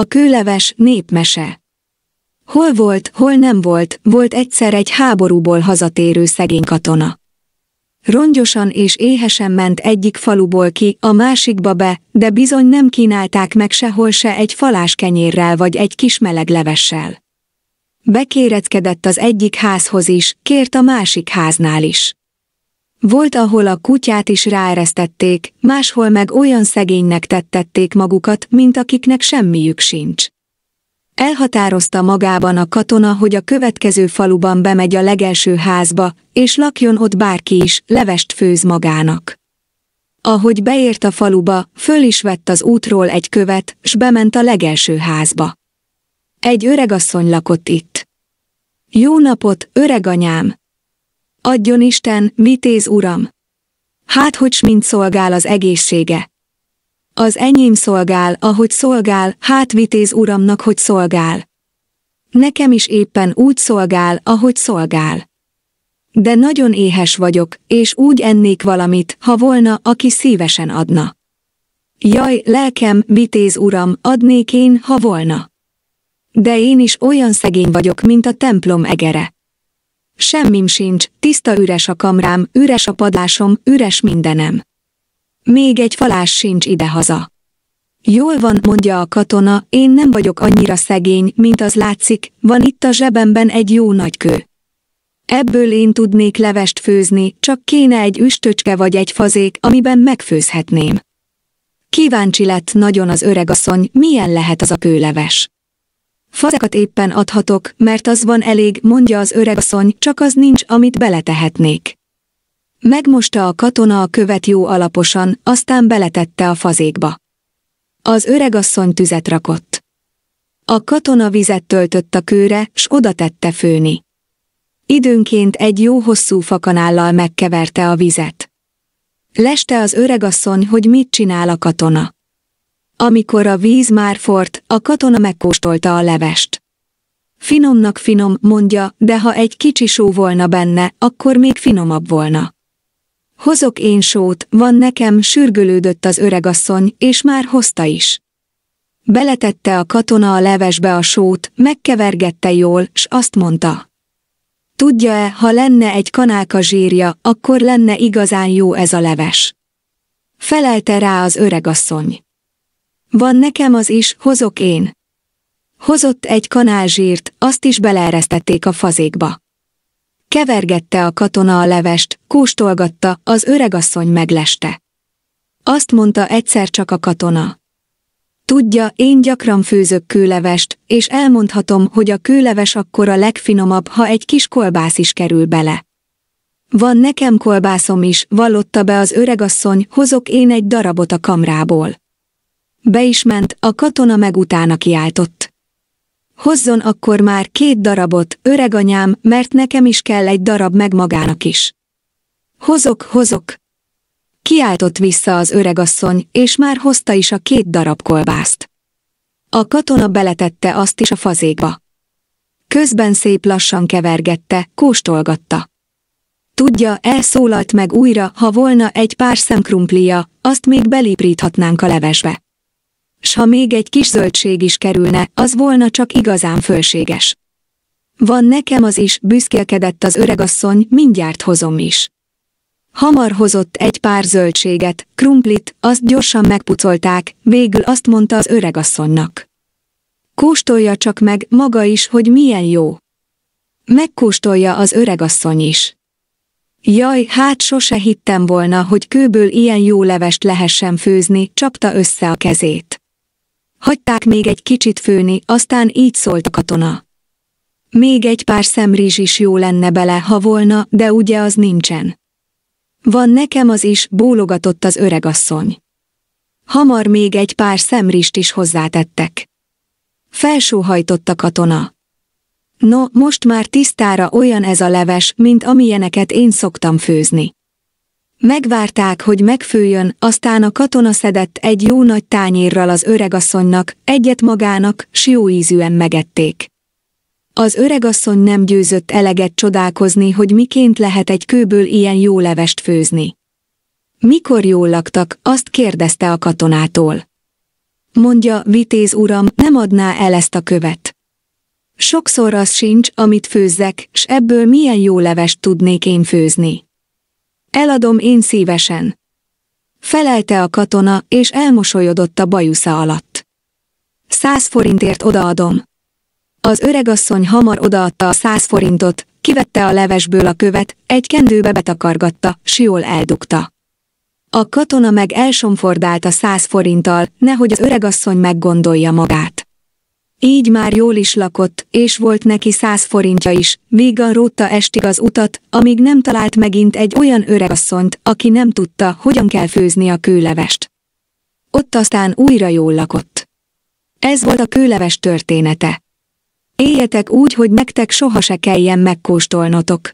A kőleves népmese. Hol volt, hol nem volt, volt egyszer egy háborúból hazatérő szegény katona. Rongyosan és éhesen ment egyik faluból ki, a másikba be, de bizony nem kínálták meg sehol se egy falás kenyérrel vagy egy kis meleg levessel. Bekéreckedett az egyik házhoz is, kért a másik háznál is. Volt, ahol a kutyát is ráeresztették, máshol meg olyan szegénynek tettették magukat, mint akiknek semmiük sincs. Elhatározta magában a katona, hogy a következő faluban bemegy a legelső házba, és lakjon ott bárki is, levest főz magának. Ahogy beért a faluba, föl is vett az útról egy követ, s bement a legelső házba. Egy öregasszony lakott itt. Jó napot, öreganyám, Adjon Isten, vitéz uram! Hát hogy s mint szolgál az egészsége! Az enyém szolgál, ahogy szolgál, hát vitéz uramnak, hogy szolgál. Nekem is éppen úgy szolgál, ahogy szolgál. De nagyon éhes vagyok, és úgy ennék valamit, ha volna, aki szívesen adna. Jaj, lelkem, vitéz uram, adnék én, ha volna. De én is olyan szegény vagyok, mint a templom egere. Semmim sincs, tiszta üres a kamrám, üres a padlásom, üres mindenem. Még egy falás sincs idehaza. Jól van, mondja a katona, én nem vagyok annyira szegény, mint az látszik, van itt a zsebemben egy jó nagy kő. Ebből én tudnék levest főzni, csak kéne egy üstöcske vagy egy fazék, amiben megfőzhetném. Kíváncsi lett nagyon az öregasszony, milyen lehet az a kőleves. Fazekat éppen adhatok, mert az van elég, mondja az öregasszony, csak az nincs, amit beletehetnék. Megmosta a katona a követ jó alaposan, aztán beletette a fazékba. Az öregasszony tüzet rakott. A katona vizet töltött a kőre, s oda tette főni. Időnként egy jó hosszú fakanállal megkeverte a vizet. Leste az öregasszony, hogy mit csinál a katona. Amikor a víz már fort, a katona megkóstolta a levest. Finomnak finom, mondja, de ha egy kicsi só volna benne, akkor még finomabb volna. Hozok én sót, van nekem, sürgölődött az öregasszony, és már hozta is. Beletette a katona a levesbe a sót, megkevergette jól, s azt mondta. Tudja-e, ha lenne egy kanálka zsírja, akkor lenne igazán jó ez a leves. Felelte rá az öregasszony. Van nekem az is, hozok én. Hozott egy kanál zsírt, azt is beleeresztették a fazékba. Kevergette a katona a levest, kóstolgatta, az öregasszony megleste. Azt mondta egyszer csak a katona. Tudja, én gyakran főzök kőlevest, és elmondhatom, hogy a kőleves akkor a legfinomabb, ha egy kis kolbász is kerül bele. Van nekem kolbászom is, vallotta be az öregasszony, hozok én egy darabot a kamrából. Be is ment, a katona meg utána kiáltott. Hozzon akkor már két darabot, öreganyám, mert nekem is kell egy darab meg magának is. Hozok, hozok! Kiáltott vissza az öregasszony, és már hozta is a két darab kolbászt. A katona beletette azt is a fazékba. Közben szép lassan kevergette, kóstolgatta. Tudja, elszólalt meg újra, ha volna egy pár szemkrumplia, azt még belépríthatnánk a levesbe. S ha még egy kis zöldség is kerülne, az volna csak igazán fölséges. Van nekem az is, büszkélkedett az öregasszony, mindjárt hozom is. Hamar hozott egy pár zöldséget, krumplit, azt gyorsan megpucolták, végül azt mondta az öregasszonynak. Kóstolja csak meg maga is, hogy milyen jó. Megkóstolja az öregasszony is. Jaj, hát sose hittem volna, hogy kőből ilyen jó levest lehessen főzni, csapta össze a kezét. Hagyták még egy kicsit főni, aztán így szólt a katona. Még egy pár szemrizs is jó lenne bele, ha volna, de ugye az nincsen. Van nekem az is, bólogatott az öregasszony. Hamar még egy pár szemrist is hozzátettek. Felsóhajtott a katona. No, most már tisztára olyan ez a leves, mint amilyeneket én szoktam főzni. Megvárták, hogy megfőjön, aztán a katona szedett egy jó nagy tányérral az öregasszonynak, egyet magának, s jó ízűen megették. Az öregasszony nem győzött eleget csodálkozni, hogy miként lehet egy kőből ilyen jó levest főzni. Mikor jól laktak, azt kérdezte a katonától. Mondja, vitéz uram, nem adná el ezt a követ. Sokszor az sincs, amit főzzek, s ebből milyen jó levest tudnék én főzni. Eladom én szívesen. Felelte a katona, és elmosolyodott a bajusza alatt. Száz forintért odaadom. Az öregasszony hamar odaadta a száz forintot, kivette a levesből a követ, egy kendőbe betakargatta, jól eldugta. A katona meg elsomfordált a száz forinttal, nehogy az öregasszony meggondolja magát. Így már jól is lakott, és volt neki száz forintja is, vígan rótta estig az utat, amíg nem talált megint egy olyan öregasszont, aki nem tudta, hogyan kell főzni a kőlevest. Ott aztán újra jól lakott. Ez volt a kőleves története. Éljetek úgy, hogy nektek soha se kelljen megkóstolnotok.